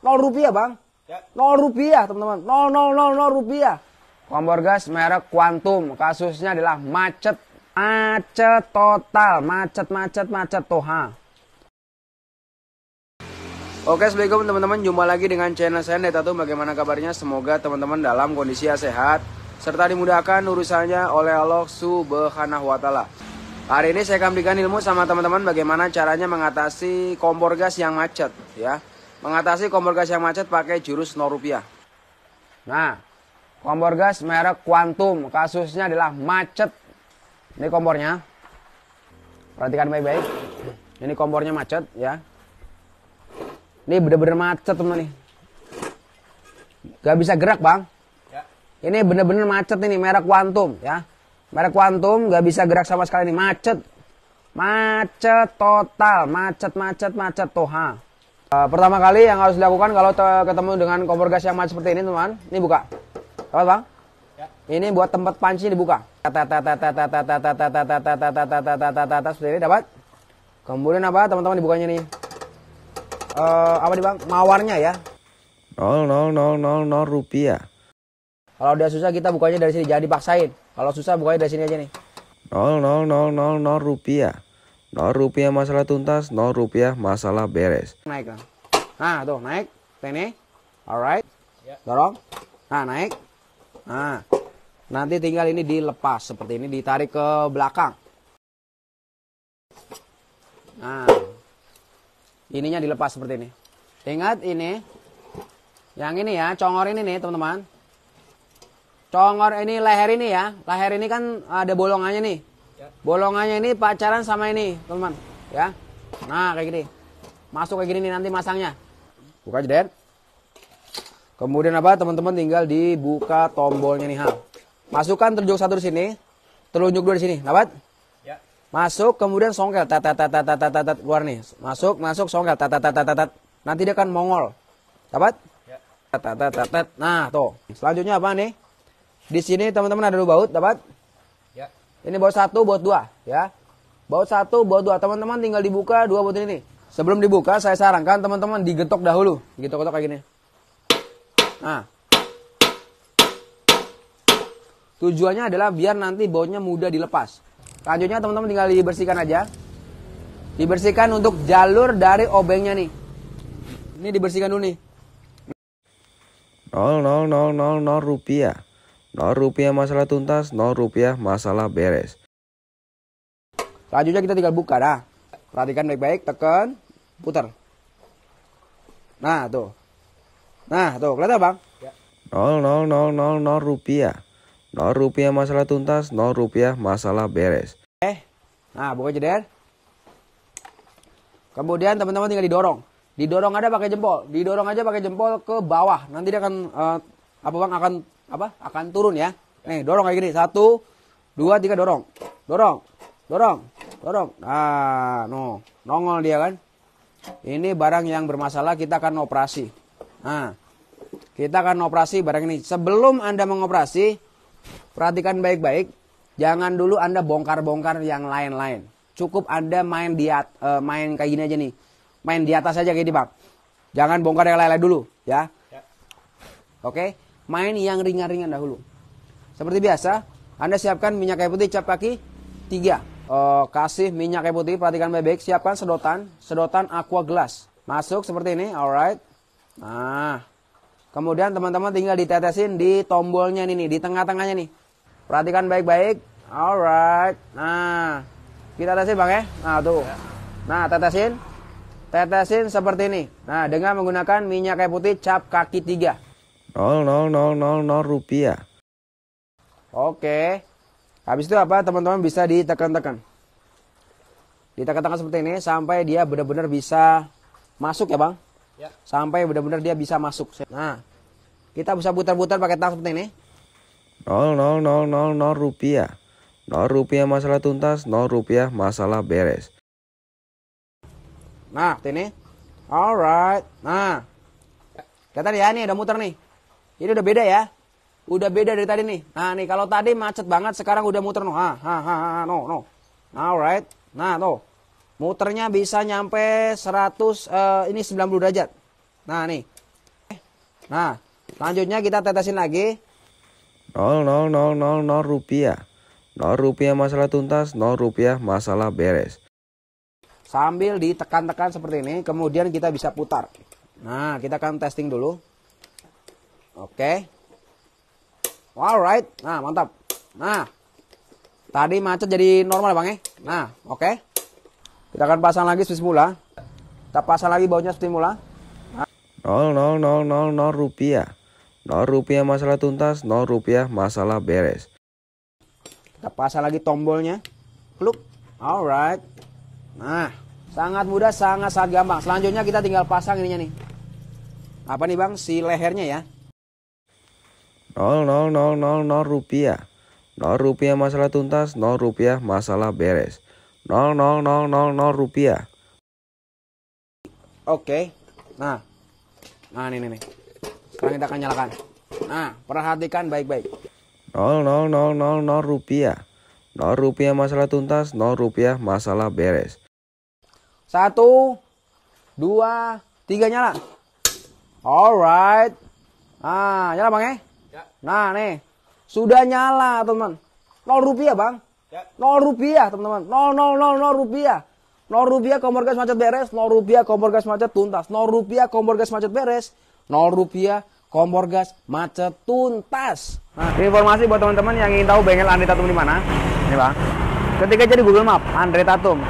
nol rupiah bang ya. nol rupiah teman-teman nol nol nol nol rupiah kompor gas merek Quantum kasusnya adalah macet macet total macet macet macet toha Oke, assalamualaikum teman-teman. Jumpa lagi dengan channel saya Neta Tuh. Bagaimana kabarnya? Semoga teman-teman dalam kondisi yang sehat serta dimudahkan urusannya oleh Allah Subhanahu wa taala. Hari ini saya akan berikan ilmu sama teman-teman bagaimana caranya mengatasi kompor gas yang macet ya. Mengatasi kompor gas yang macet pakai jurus 0 rupiah. Nah, kompor gas merek Quantum. Kasusnya adalah macet. Ini kompornya. Perhatikan baik-baik. Ini kompornya macet ya. Ini bener-bener macet teman nih. Gak bisa gerak bang. Ya. Ini bener-bener macet ini merek Quantum ya. Merek Quantum gak bisa gerak sama sekali Ini macet. Macet total, macet macet macet toh ha pertama kali yang harus dilakukan kalau ketemu dengan kompor gas yang mati seperti ini, teman. Ini buka. apa Bang? Ini buat tempat panci dibuka. seperti ini dapat. Kemudian apa, teman-teman dibukanya nih? Uh, apa nih, Bang? Mawarnya ya. 00000 rupiah. Kalau udah susah kita bukanya dari sini, jangan dipaksain. Kalau susah bukanya dari sini aja nih. 00000 rupiah. 0 rupiah masalah tuntas, 0 rupiah masalah beres. Naik kan? Nah, tuh naik. Ini. Alright. Ya. Dorong. Nah, naik. Nah. Nanti tinggal ini dilepas seperti ini, ditarik ke belakang. Nah. Ininya dilepas seperti ini. Ingat ini. Yang ini ya, congor ini nih, teman-teman. Congor ini leher ini ya. Leher ini kan ada bolongannya nih bolongannya ini pacaran sama ini teman-teman ya nah kayak gini masuk kayak gini nih nanti masangnya buka den kemudian apa teman-teman tinggal dibuka tombolnya nih hal. masukkan telunjuk satu di sini telunjuk dua di sini dapat ya. masuk kemudian songkel tat tat tat tat tat keluar nih masuk masuk songkel tat tat tat nanti dia akan mongol dapat ya. tat tat tat nah tuh selanjutnya apa nih di sini teman-teman ada dua baut dapat ini baut satu, baut dua, ya. Baut satu, baut dua. Teman-teman tinggal dibuka dua baut ini. Sebelum dibuka, saya sarankan teman-teman digetok dahulu. gitu getok kayak gini. Nah. Tujuannya adalah biar nanti bautnya mudah dilepas. Lanjutnya teman-teman tinggal dibersihkan aja. Dibersihkan untuk jalur dari obengnya nih. Ini dibersihkan dulu nih. Nol nol nol nol nol rupiah. 0 rupiah masalah tuntas, 0 rupiah masalah beres. Selanjutnya kita tinggal buka dah. Perhatikan baik-baik, tekan, putar. Nah, tuh. Nah, tuh, kelihatan bang? Ya. 0, 0, 0, 0, 0 rupiah. 0 rupiah masalah tuntas, 0 rupiah masalah beres. Eh, nah buka jeder. Kemudian teman-teman tinggal didorong. Didorong ada pakai jempol. Didorong aja pakai jempol ke bawah. Nanti dia akan, uh, apa bang, akan apa akan turun ya nih dorong kayak gini satu dua tiga dorong dorong dorong dorong nah no nongol dia kan ini barang yang bermasalah kita akan operasi nah kita akan operasi barang ini sebelum anda mengoperasi perhatikan baik-baik jangan dulu anda bongkar-bongkar yang lain-lain cukup anda main di uh, main kayak gini aja nih main di atas aja kayak gini bang jangan bongkar yang lain-lain dulu ya, ya. oke okay? main yang ringan-ringan dahulu. Seperti biasa, Anda siapkan minyak kayu putih cap kaki 3. E, eh, kasih minyak kayu putih, perhatikan baik-baik, siapkan sedotan, sedotan aqua glass. Masuk seperti ini, alright. Nah, kemudian teman-teman tinggal ditetesin di tombolnya ini di tengah-tengahnya nih. Perhatikan baik-baik, alright. Nah, kita tetesin bang ya. Nah, tuh. Ya. Nah, tetesin. Tetesin seperti ini. Nah, dengan menggunakan minyak kayu putih cap kaki 3. 0000 rupiah. Oke. Habis itu apa teman-teman bisa ditekan-tekan. Ditekan-tekan seperti ini sampai dia benar-benar bisa masuk ya bang. Ya. Sampai benar-benar dia bisa masuk. Nah, kita bisa putar-putar pakai tang seperti ini. 0000 rupiah. 0 rupiah masalah tuntas, 0 rupiah masalah beres. Nah, ini. Alright. Nah. Kata ya, dia nih udah muter nih. Ini udah beda ya. Udah beda dari tadi nih. Nah nih kalau tadi macet banget sekarang udah muter no. Ha ha ha, ha no no. alright. Nah tuh. Muternya bisa nyampe 100 uh, eh, ini 90 derajat. Nah nih. Nah, lanjutnya kita tetesin lagi. 0 0 0 0 0 rupiah. 0 rupiah masalah tuntas, 0 rupiah masalah beres. Sambil ditekan-tekan seperti ini, kemudian kita bisa putar. Nah, kita akan testing dulu. Oke. Okay. Alright. Nah, mantap. Nah. Tadi macet jadi normal, ya, Bang, ya. Nah, oke. Okay. Kita akan pasang lagi switch mula. Kita pasang lagi bautnya seperti mula. Nah. 0 0 0 0 rupiah. 0 rupiah masalah tuntas, 0 rupiah masalah beres. Kita pasang lagi tombolnya. Kluk. Alright. Nah, sangat mudah, sangat sangat gampang. Selanjutnya kita tinggal pasang ininya nih. Apa nih, Bang? Si lehernya ya nol nol nol nol nol rupiah. 0 rupiah masalah tuntas, 0 rupiah masalah beres. Nol nol nol nol nol rupiah. Oke, nah, nah ini nih, sekarang kita akan nyalakan. Nah, perhatikan baik-baik. Nol nol nol nol nol rupiah. 0 rupiah masalah tuntas, 0 rupiah masalah beres. Satu, dua, tiga nyala. Alright. Nah, nyala bang eh. Ya. Nah nih, sudah nyala teman-teman. 0 rupiah bang. Ya. nol rupiah teman-teman. nol nol nol 0 rupiah. nol rupiah kompor gas macet beres. nol rupiah kompor gas macet tuntas. nol rupiah kompor gas macet beres. nol rupiah kompor gas macet tuntas. Nah, informasi buat teman-teman yang ingin tahu bengkel Andre Tatum di mana. Ini bang. Ketika jadi Google Map, Andre Tatum.